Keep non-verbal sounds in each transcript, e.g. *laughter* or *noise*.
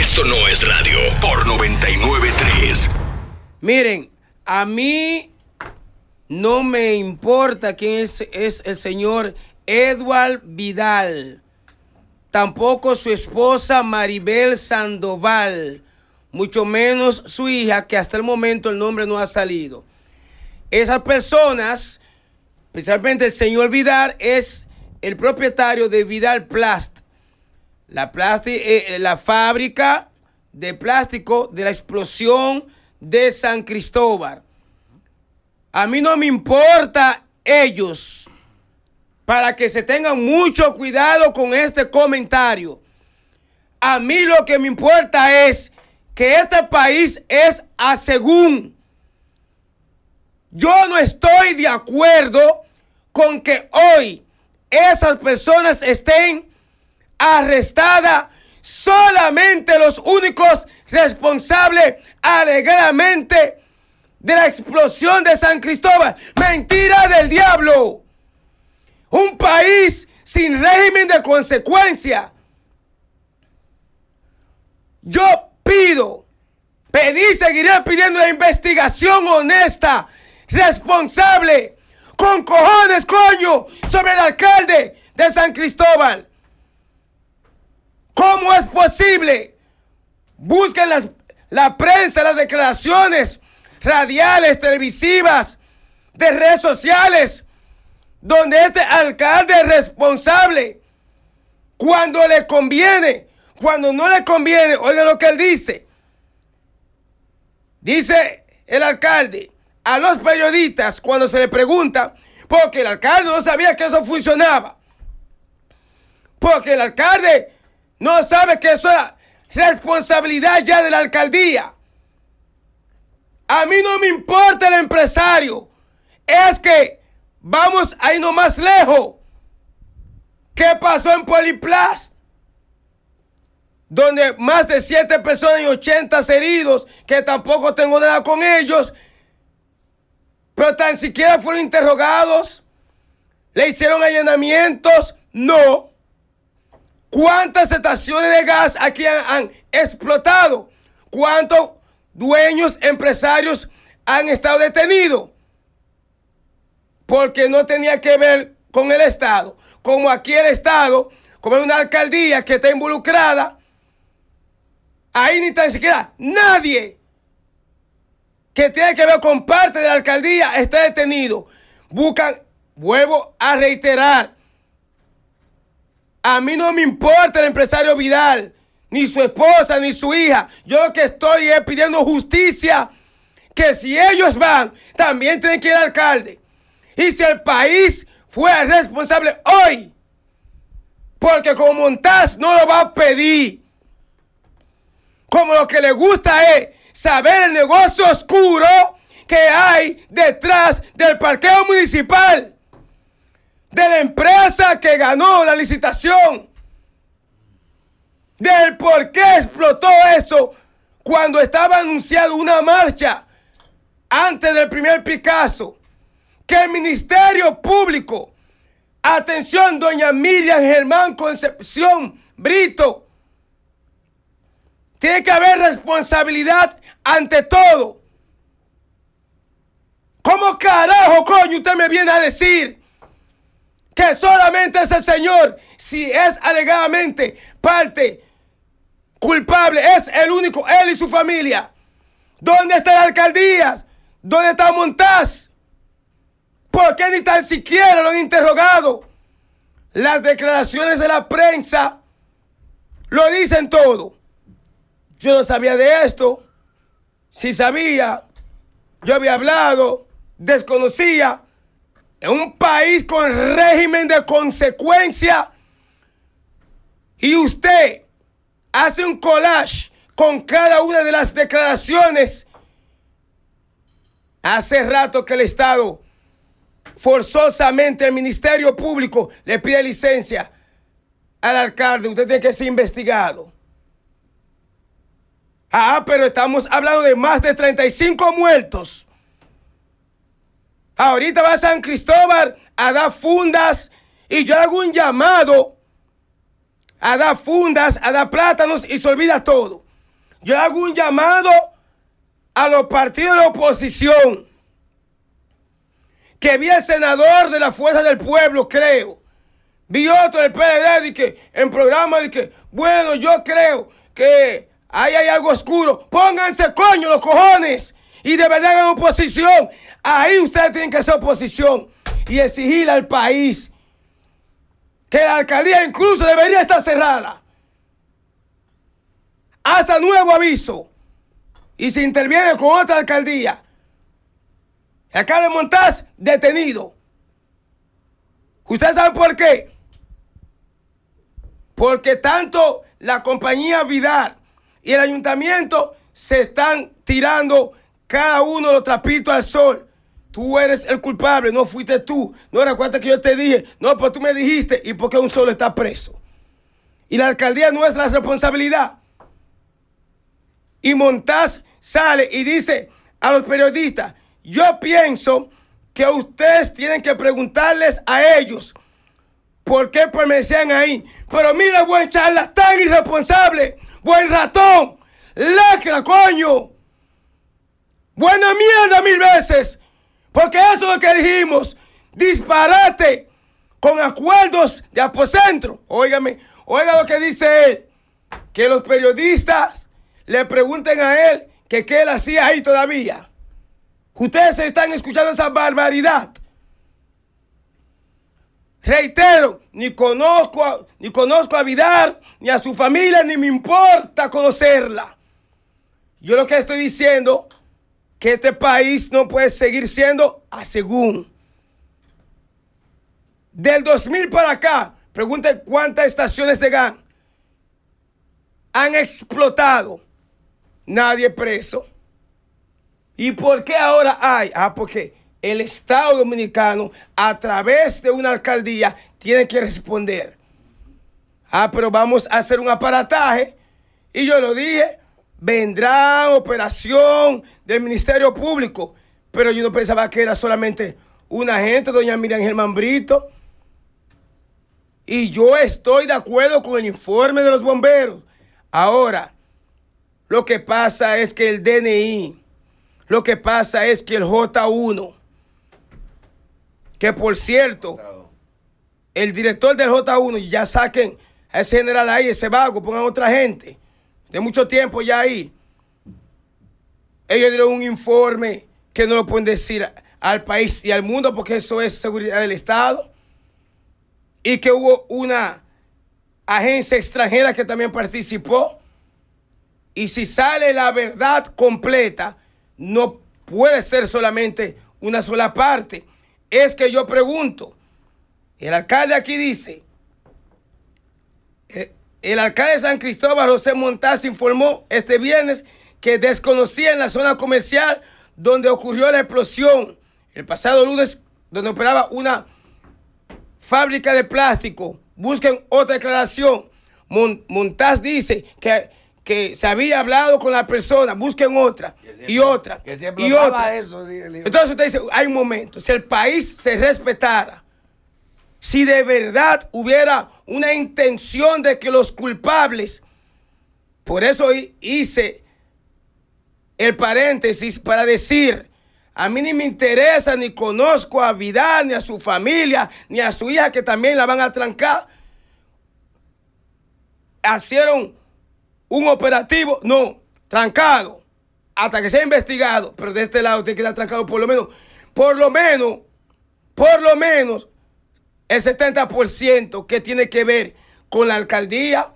Esto no es radio por 993. Miren, a mí no me importa quién es, el señor Edward Vidal. Tampoco su esposa Maribel Sandoval. Mucho menos su hija, que hasta el momento el nombre no ha salido. Esas personas, especialmente el señor Vidal, es el propietario de Vidal Plast la, eh, eh, la fábrica de plástico de la explosión de San Cristóbal. A mí no me importa ellos para que se tengan mucho cuidado con este comentario. A mí lo que me importa es que este país es a según. Yo no estoy de acuerdo con que hoy esas personas estén arrestada. Solamente los únicos responsables alegadamente de la explosión de San Cristóbal. Mentira del diablo. Un país sin régimen de consecuencia. Yo pido, pedí, seguiré pidiendo la investigación honesta, responsable, con cojones, coño, sobre el alcalde de San Cristóbal. ¿Cómo es posible? Busquen la prensa, las declaraciones radiales, televisivas, de redes sociales, donde este alcalde es responsable, cuando le conviene, cuando no le conviene, oigan lo que él dice. Dice el alcalde a los periodistas cuando se le pregunta, porque el alcalde no sabía que eso funcionaba. Porque el alcalde no sabe que eso es responsabilidad ya de la alcaldía. A mí no me importa el empresario. Es que vamos a irnos más lejos. ¿Qué pasó en Poliplas? Donde más de 7 personas y 80 heridos, que tampoco tengo nada con ellos, pero tan siquiera fueron interrogados, le hicieron allanamientos, no. ¿Cuántas estaciones de gas aquí han, explotado? ¿Cuántos dueños, empresarios han estado detenidos? Porque no tenía que ver con el Estado. Como aquí el Estado, como es una alcaldía que está involucrada, ahí ni tan siquiera nadie que tiene que ver con parte de la alcaldía está detenido. Buscan, vuelvo a reiterar, a mí no me importa el empresario Vidal, ni su esposa, ni su hija. Yo lo que estoy es pidiendo justicia, que si ellos van, también tienen que ir al alcalde. Y si el país fuera responsable hoy, porque como Montaz no lo va a pedir, como lo que le gusta es saber el negocio oscuro que hay detrás del parqueo municipal de la empresa que ganó la licitación, del por qué explotó eso cuando estaba anunciado una marcha antes del primer Picasso, que el Ministerio Público, atención, doña Miriam Germán Concepción Brito, tiene que haber responsabilidad ante todo. ¿Cómo carajo, coño, usted me viene a decir que solamente es el Señor, si es alegadamente parte culpable, es el único, él y su familia. ¿Dónde está la alcaldía? ¿Dónde está Montaz? ¿Por qué ni tan siquiera lo han interrogado? Las declaraciones de la prensa lo dicen todo. Yo no sabía de esto. Si sabía, yo había hablado, desconocía en un país con régimen de consecuencia y usted hace un collage con cada una de las declaraciones. Hace rato que el Estado forzosamente el Ministerio Público le pide licencia al alcalde. Usted tiene que ser investigado. Ah, pero estamos hablando de más de 35 muertos. Ahorita va a San Cristóbal a dar fundas y yo hago un llamado a dar fundas, a dar plátanos y se olvida todo. Yo hago un llamado a los partidos de oposición que vi el senador de la Fuerza del Pueblo, creo. Vi otro del PLD que, en programa de que, bueno, yo creo que ahí hay algo oscuro. Pónganse coño los cojones y de verdad en oposición Ahí ustedes tienen que hacer oposición y exigir al país que la alcaldía incluso debería estar cerrada. Hasta nuevo aviso. Y se interviene con otra alcaldía. acá alcalde Montaz detenido. ¿Ustedes saben por qué? Porque tanto la compañía Vidal y el ayuntamiento se están tirando cada uno los trapitos al sol Tú eres el culpable, no fuiste tú. No era cuánto que yo te dije, no, pues tú me dijiste, ¿y porque un solo está preso? Y la alcaldía no es la responsabilidad. Y Montaz sale y dice a los periodistas, yo pienso que ustedes tienen que preguntarles a ellos por qué permanecían ahí. Pero mira, buen tan irresponsable, buen ratón, lacra, coño. Buena mierda mil veces. Porque eso es lo que dijimos. Disparate con acuerdos de apocentro. Óigame, oiga lo que dice él. Que los periodistas le pregunten a él que qué él hacía ahí todavía. Ustedes están escuchando esa barbaridad. Reitero, ni conozco, a, ni conozco a ni a su familia, ni me importa conocerla. Yo lo que estoy diciendo que este país no puede seguir siendo a según. Del 2000 para acá, pregunten cuántas estaciones de gas han explotado. Nadie preso. ¿Y por qué ahora hay? Ah, porque el Estado dominicano, a través de una alcaldía, tiene que responder. Ah, pero vamos a hacer un aparataje. Y yo lo dije, vendrá operación del Ministerio Público. Pero yo no pensaba que era solamente un agente, doña Miriam Germán Brito. Y yo estoy de acuerdo con el informe de los bomberos. Ahora, lo que pasa es que el DNI, lo que pasa es que el J1, que por cierto, el director del J1, ya saquen a ese general ahí, ese vago, pongan otra gente de mucho tiempo ya ahí. Ellos dieron un informe que no lo pueden decir al país y al mundo porque eso es seguridad del Estado. Y que hubo una agencia extranjera que también participó. Y si sale la verdad completa, no puede ser solamente una sola parte. Es que yo pregunto, el alcalde aquí dice, eh, el alcalde de San Cristóbal, José Montaz, informó este viernes que desconocía en la zona comercial donde ocurrió la explosión el pasado lunes, donde operaba una fábrica de plástico. Busquen otra declaración. Montaz dice que, que se había hablado con la persona. Busquen otra y otra y otra. Entonces usted dice, hay un momento, si el país se respetara, si de verdad hubiera una intención de que los culpables, por eso hice el paréntesis para decir, a mí ni me interesa, ni conozco a Vidal, ni a su familia, ni a su hija que también la van a trancar. Hicieron un operativo, no, trancado, hasta que sea investigado, pero de este lado tiene que estar trancado por lo menos, por lo menos, por lo menos el 70% que tiene que ver con la alcaldía,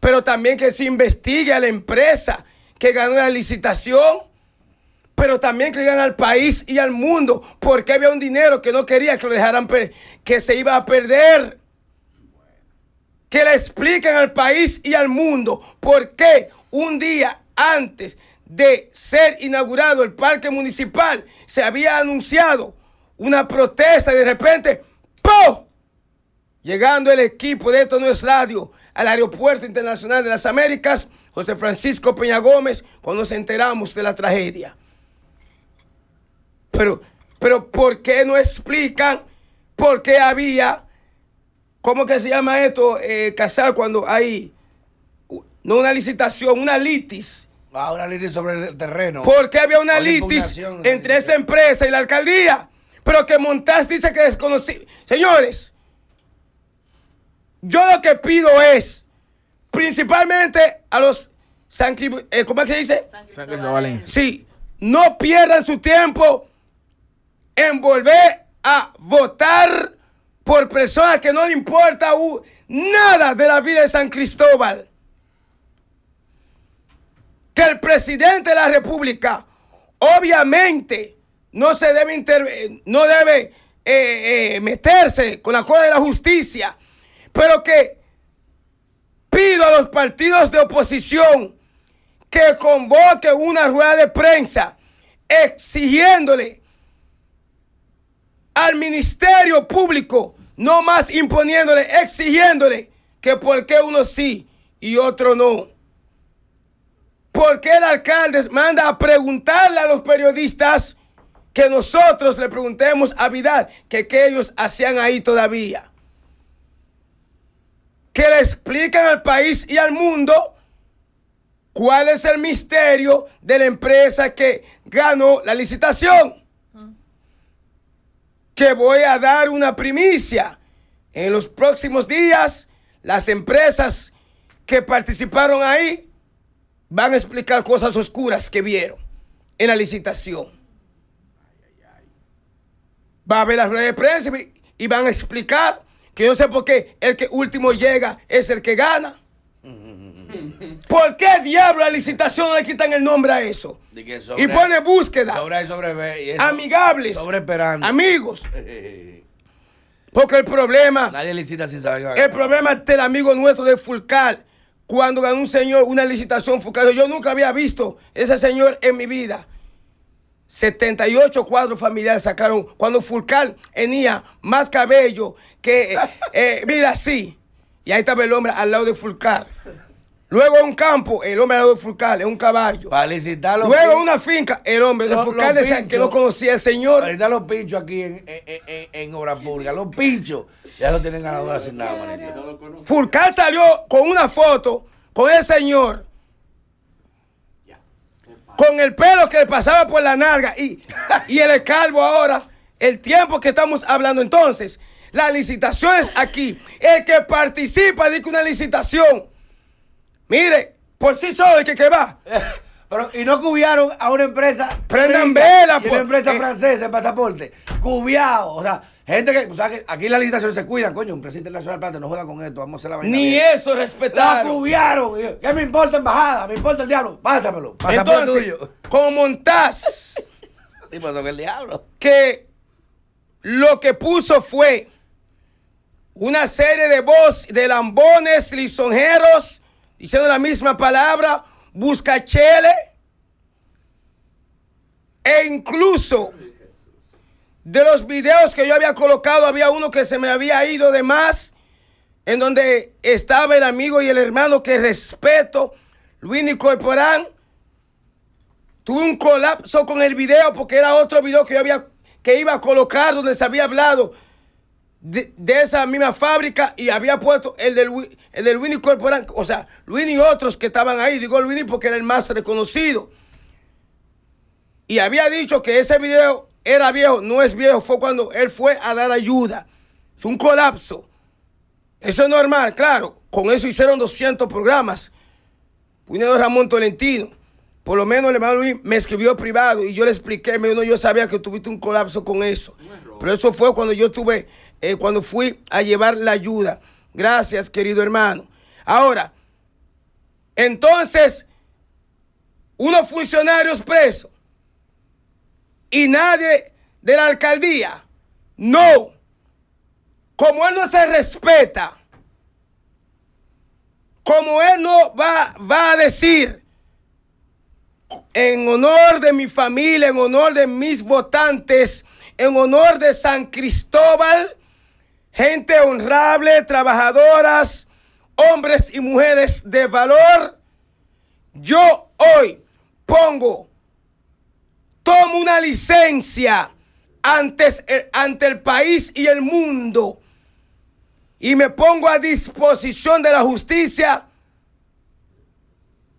pero también que se investigue a la empresa que ganó la licitación, pero también que digan al país y al mundo porque había un dinero que no quería que lo dejaran, que se iba a perder. Que le expliquen al país y al mundo por qué un día antes de ser inaugurado el parque municipal se había anunciado una protesta y de repente ¡pum! Llegando el equipo de Esto No es Radio al Aeropuerto Internacional de las Américas, José Francisco Peña Gómez, cuando nos enteramos de la tragedia. Pero, pero ¿por qué no explican por qué había, cómo que se llama esto, eh, Casal, cuando hay, no una licitación, una litis? Ah, una litis sobre el terreno. ¿Por qué había una litis entre esa empresa y la alcaldía? Pero que Montaz dice que desconocido, Señores. Yo lo que pido es, principalmente a los San eh, ¿cómo es que dice? San Cristóbal. Sí, no pierdan su tiempo en volver a votar por personas que no le importa nada de la vida de San Cristóbal. Que el presidente de la República, obviamente, no se debe, no debe eh, eh, meterse con la cosa de la justicia pero que pido a los partidos de oposición que convoque una rueda de prensa exigiéndole al Ministerio Público, no más imponiéndole, exigiéndole que por qué uno sí y otro no. ¿Por qué el alcalde manda a preguntarle a los periodistas que nosotros le preguntemos a Vidal que qué ellos hacían ahí todavía? que le expliquen al país y al mundo cuál es el misterio de la empresa que ganó la licitación. Que voy a dar una primicia. En los próximos días, las empresas que participaron ahí van a explicar cosas oscuras que vieron en la licitación. Va a ver las redes de prensa y van a explicar que yo sé por qué el que último llega es el que gana. ¿Por qué diablo la licitación le quitan el nombre a eso? y pone búsqueda. Sobre, y amigables. Amigos. *laughs* Porque el problema. Nadie licita sin saber El problema es el amigo nuestro de Fulcal. Cuando ganó un señor una licitación Fulcal. Yo nunca había visto ese señor en mi vida. 78 cuadros familiares sacaron cuando Fulcar tenía más cabello que. Eh, *laughs* eh, mira, así. Y ahí estaba el hombre al lado de Fulcar. Luego un campo, el hombre al lado de Fulcar, es un caballo. felicitarlo Luego una finca, el hombre de Fulcal que no conocía el señor. Felicitar los pinchos aquí en, en, en, Los pinchos. Ya no tienen ganadores sin nada, manito. salió con una foto con el señor con el pelo que le pasaba por la narga y, y el calvo ahora, el tiempo que estamos hablando entonces, la licitación es aquí, el que participa de una licitación, mire, por sí solo el que, va. *laughs* Pero, y no cubiaron a una empresa. Prendan vela, Una pues. empresa eh. francesa en pasaporte. Cubiado, o sea. Gente que, pues, aquí la licitación se cuidan, coño, un presidente internacional, plantea, no juega con esto, vamos a hacer la vaina. Ni eso respetar. La cubiaron. ¿Qué me importa embajada? ¿Me importa el diablo? Pásamelo. Pásamelo Entonces, tuyo. con Montaz. ¿Qué pasó con el diablo? Que lo que puso fue una serie de voz, de lambones, lisonjeros, diciendo la misma palabra, buscachele, e incluso de los videos que yo había colocado, había uno que se me había ido de más, en donde estaba el amigo y el hermano que respeto, Luis Corporán Tuve un colapso con el video porque era otro video que yo había que iba a colocar donde se había hablado de, esa misma fábrica y había puesto el del el del Luini o sea, Luini y otros que estaban ahí, digo Luini porque era el más reconocido. Y había dicho que ese video era viejo, no es viejo, fue cuando él fue a dar ayuda. Fue un colapso. Eso es normal, claro. Con eso hicieron 200 programas. Puñado Ramón Tolentino. Por lo menos el hermano Luis me escribió privado y yo le expliqué, yo sabía que tuviste un colapso con eso. Pero eso fue cuando yo tuve, eh, cuando fui a llevar la ayuda. Gracias, querido hermano. Ahora, entonces, unos funcionarios presos, y nadie de la alcaldía. No. Como él no se respeta, como él no va, va a decir, en honor de mi familia, en honor de mis votantes, en honor de San Cristóbal, gente honrable, trabajadoras, hombres y mujeres de valor, yo hoy pongo tomo una licencia eh, ante el país y el mundo y me pongo a disposición de la justicia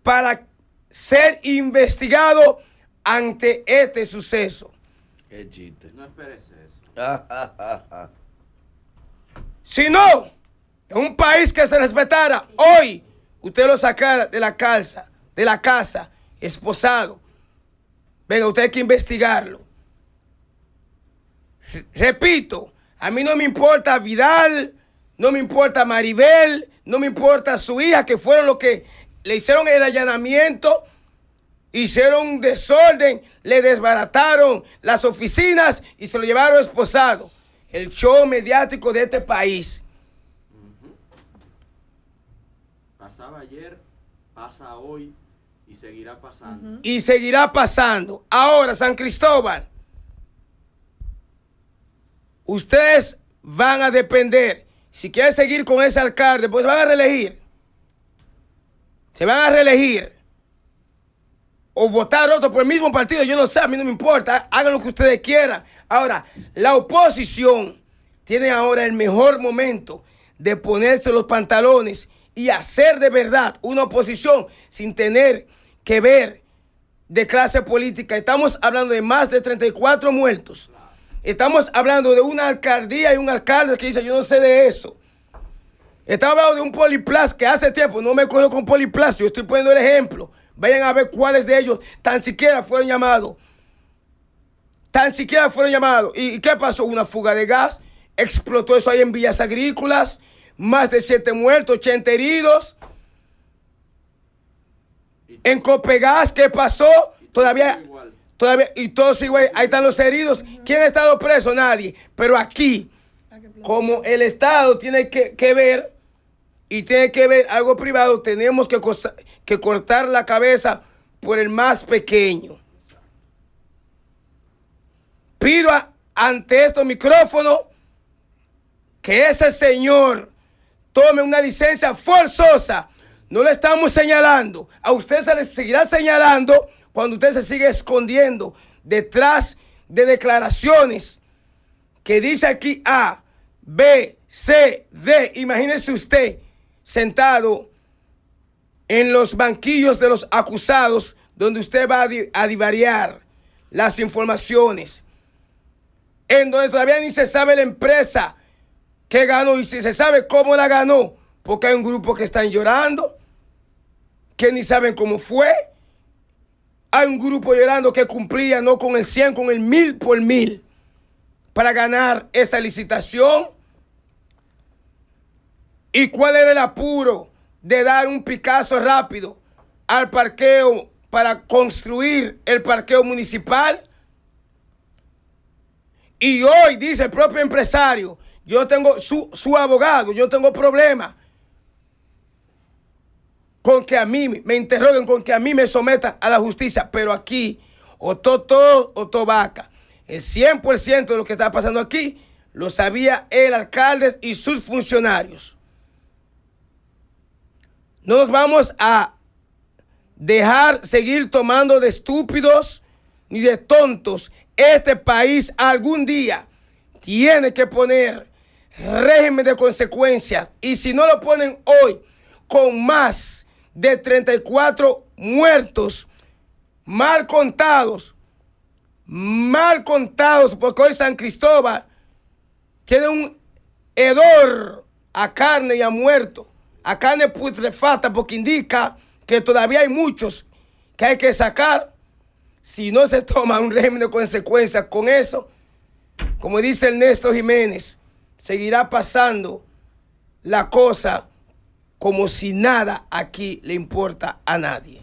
para ser investigado ante este suceso. Qué No esperes eso. *laughs* si no, en un país que se respetara, hoy usted lo sacara de la casa, de la casa, esposado, Venga, usted hay que investigarlo. Repito, a mí no me importa Vidal, no me importa Maribel, no me importa su hija, que fueron los que le hicieron el allanamiento, hicieron un desorden, le desbarataron las oficinas y se lo llevaron esposado. El show mediático de este país. Pasaba ayer, pasa hoy seguirá pasando. Y seguirá pasando. Ahora, San Cristóbal, ustedes van a depender. Si quieren seguir con ese alcalde, pues van a reelegir. Se van a reelegir. O votar otro por el mismo partido. Yo no sé, a mí no me importa. Hagan lo que ustedes quieran. Ahora, la oposición tiene ahora el mejor momento de ponerse los pantalones y hacer de verdad una oposición sin tener que ver de clase política. Estamos hablando de más de 34 muertos. Estamos hablando de una alcaldía y un alcalde que dice, yo no sé de eso. Estamos hablando de un poliplas que hace tiempo, no me cogió con poliplas, yo estoy poniendo el ejemplo. Vayan a ver cuáles de ellos tan siquiera fueron llamados. Tan siquiera fueron llamados. ¿Y qué pasó? Una fuga de gas. Explotó eso ahí en Villas Agrícolas. Más de siete muertos, 80 heridos. En Copegas, ¿qué pasó? Todavía, todavía, y todos igual, ahí están los heridos. ¿Quién ha estado preso? Nadie. Pero aquí, como el Estado tiene que, ver y tiene que ver algo privado, tenemos que, que cortar la cabeza por el más pequeño. Pido ante estos micrófonos que ese señor tome una licencia forzosa no le estamos señalando. A usted se le seguirá señalando cuando usted se sigue escondiendo detrás de declaraciones que dice aquí A, B, C, D. Imagínese usted sentado en los banquillos de los acusados donde usted va a divariar las informaciones. En donde todavía ni se sabe la empresa que ganó y si se sabe cómo la ganó. Porque hay un grupo que están llorando que ni saben cómo fue. Hay un grupo llorando que cumplía no con el 100, con el 1000 por 1000 para ganar esa licitación. ¿Y cuál era el apuro de dar un picazo rápido al parqueo para construir el parqueo municipal? Y hoy dice el propio empresario, yo tengo su, su abogado, yo tengo problemas con que a mí me interroguen, con que a mí me someta a la justicia. Pero aquí, o todo, todo o todo vaca. El 100% de lo que está pasando aquí lo sabía el alcalde y sus funcionarios. No nos vamos a dejar seguir tomando de estúpidos ni de tontos. Este país algún día tiene que poner régimen de consecuencias. Y si no lo ponen hoy, con más de 34 muertos mal contados, mal contados, porque hoy San Cristóbal tiene un hedor a carne y a muerto, a carne putrefacta, porque indica que todavía hay muchos que hay que sacar si no se toma un régimen de consecuencias con eso. Como dice Ernesto Jiménez, seguirá pasando la cosa como si nada aquí le importa a nadie.